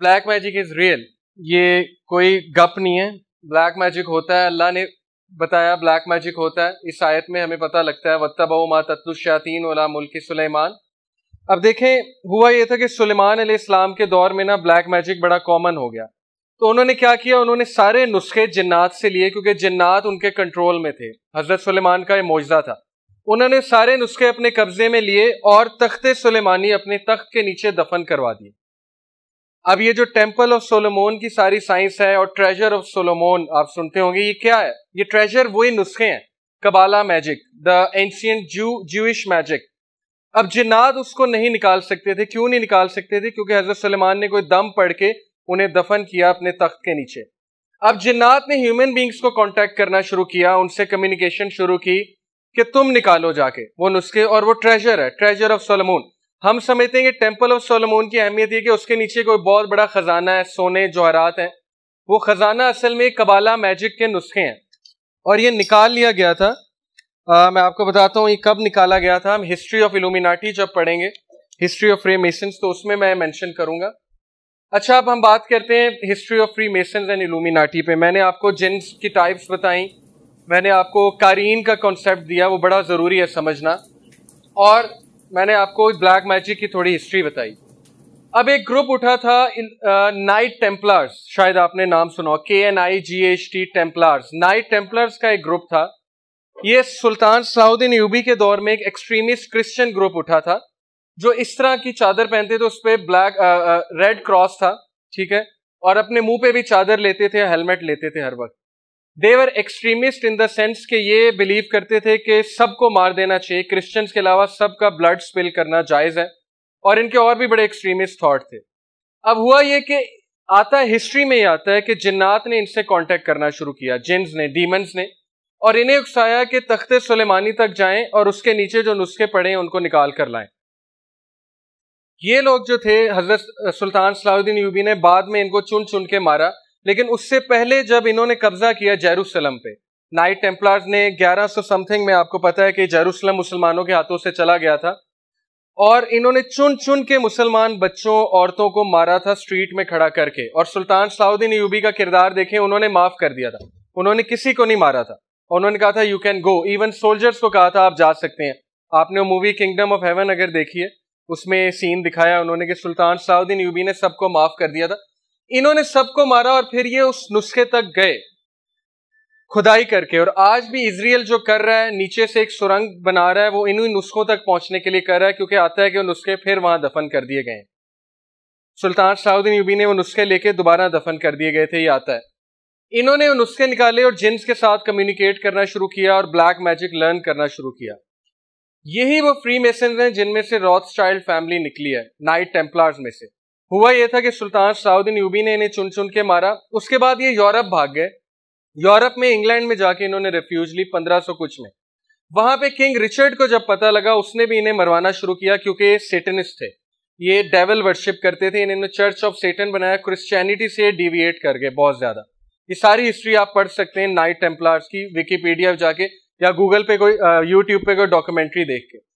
black magic is real ये कोई गप नहीं है ब्लैक मैजिक होता है अल्लाह ने बताया ब्लैक मैजिक होता है इस आयत में हमें पता लगता है बहु मा तत्लशातीन वला मुल्क सुलेमान अब देखें हुआ यह था कि सुलेमान इस्लाम के दौर में ना ब्लैक मैजिक बड़ा कॉमन हो गया तो उन्होंने क्या किया उन्होंने सारे नुस्खे जन्नात से लिए क्योंकि जन्नात उनके कंट्रोल में थे हज़रत सुलेमान का ये मुआजा था उन्होंने सारे नुस्खे अपने कब्जे में लिए और तख्त सुलेमानी अपने तख्त के नीचे दफन करवा दिए अब ये जो टेम्पल ऑफ सोलोमोन की सारी साइंस है और ट्रेजर ऑफ सोलोमोन आप सुनते होंगे ये क्या है ये ट्रेजर वही नुस्खे हैं Kabbalah magic the ancient Jew Jewish magic अब जिन्नात उसको नहीं निकाल सकते थे क्यों नहीं निकाल सकते थे क्योंकि हजरत सलेमान ने कोई दम पढ़ के उन्हें दफन किया अपने तख्त के नीचे अब जिन्नात ने ह्यूमन बींग्स को कॉन्टेक्ट करना शुरू किया उनसे कम्युनिकेशन शुरू की कि तुम निकालो जाके वो नुस्खे और वो ट्रेजर है ट्रेजर ऑफ सोलोमोन हम समझते हैं कि टेम्पल ऑफ सोलमोन की अहमियत ये कि उसके नीचे कोई बहुत बड़ा खजाना है सोने जवाहरात हैं वो खजाना असल में कबाला मैजिक के नुस्खे हैं और ये निकाल लिया गया था आ, मैं आपको बताता हूँ ये कब निकाला गया था हम हिस्ट्री ऑफ इलोमिनाटी जब पढ़ेंगे हिस्ट्री ऑफ फ्री मेसन तो उसमें मैं मैंशन करूंगा अच्छा अब हम बात करते हैं history of free mason and Illuminati पे मैंने आपको जेंट्स की टाइप्स बताई मैंने आपको कारीन का कॉन्सेप्ट दिया वो बड़ा ज़रूरी है समझना और मैंने आपको ब्लैक मैजिक की थोड़ी हिस्ट्री बताई अब एक ग्रुप उठा था नाइट टेम्पलर्स शायद आपने नाम सुना K N I G H T Templars knight Templars का एक ग्रुप था ये सुल्तान सलाउद्दीन यूबी के दौर में एक एक्सट्रीमिस्ट क्रिश्चियन ग्रुप उठा था जो इस तरह की चादर पहनते थे उस पर ब्लैक रेड क्रॉस था ठीक है और अपने मुंह पे भी चादर लेते थे हेलमेट लेते थे हर वक्त they were extremist in the sense कि ये बिलीव करते थे कि सबको मार देना चाहिए क्रिश्चियंस के अलावा सबका ब्लड स्पिल करना जायज़ है और इनके और भी बड़े एक्सट्रीमिस्ट थॉट थे अब हुआ ये कि आता हिस्ट्री में ही आता है कि जिन्नात ने इनसे कांटेक्ट करना शुरू किया जिन्स ने डीमंस ने और इन्हें उकसाया कि तख्ते सुलेमानी तक जाएं और उसके नीचे जो नुस्खे पड़े हैं उनको निकाल कर लाएं ये लोग जो थे हजरत सुल्तान सलाउद्दीन यूबी ने बाद में इनको चुन चुन के मारा लेकिन उससे पहले जब इन्होंने कब्जा किया जेरूसलम पे नाइट टेम्पलर्स ने 1100 समथिंग में आपको पता है कि जेरूसलम मुसलमानों के हाथों से चला गया था और इन्होंने चुन चुन के मुसलमान बच्चों औरतों को मारा था स्ट्रीट में खड़ा करके और सुल्तान साउदीन यूबी का किरदार देखे उन्होंने माफ कर दिया था उन्होंने किसी को नहीं मारा था उन्होंने कहा था you can go even soldiers को कहा था आप जा सकते हैं आपने मूवी किंगडम ऑफ हेवन अगर देखी है उसमें सीन दिखाया उन्होंने कि सुल्तान साउदीन यूबी ने सबको माफ कर दिया था इन्होंने सबको मारा और फिर ये उस नुस्खे तक गए खुदाई करके और आज भी इसराइल जो कर रहा है नीचे से एक सुरंग बना रहा है वो इन्हीं नुस्खों तक पहुंचने के लिए कर रहा है क्योंकि आता है कि वो नुस्खे फिर वहां दफन कर दिए गए सुल्तान शाहुद्दीन यूबी ने वो नुस्खे लेके दोबारा दफन कर दिए गए थे ये आता है इन्होंने वो नुस्खे निकाले और जिन्स के साथ कम्युनिकेट करना शुरू किया और ब्लैक मैजिक लर्न करना शुरू किया यही वो फ्री मेसन हैं जिनमें से रॉथ चाइल्ड फैमिली निकली है नाइट टेम्पलार्स में से हुआ यह था कि सुल्तान शाहउद्दीन यूबी ने इन्हें चुन चुन के मारा उसके बाद ये यूरोप भाग गए यूरोप में इंग्लैंड में जाके इन्होंने रेफ्यूज ली पंद्रह कुछ में वहां पे किंग रिचर्ड को जब पता लगा उसने भी इन्हें मरवाना शुरू किया क्योंकि ये सेटनिस्ट थे ये डेवल वर्शिप करते थे इन्होंने चर्च ऑफ सेटन बनाया क्रिश्चियनिटी से डिविएट कर गए बहुत ज्यादा ये सारी हिस्ट्री आप पढ़ सकते हैं नाइट टेम्पलार्स की विकीपीडिया जाके या गूगल पे कोई यूट्यूब पे कोई डॉक्यूमेंट्री देख के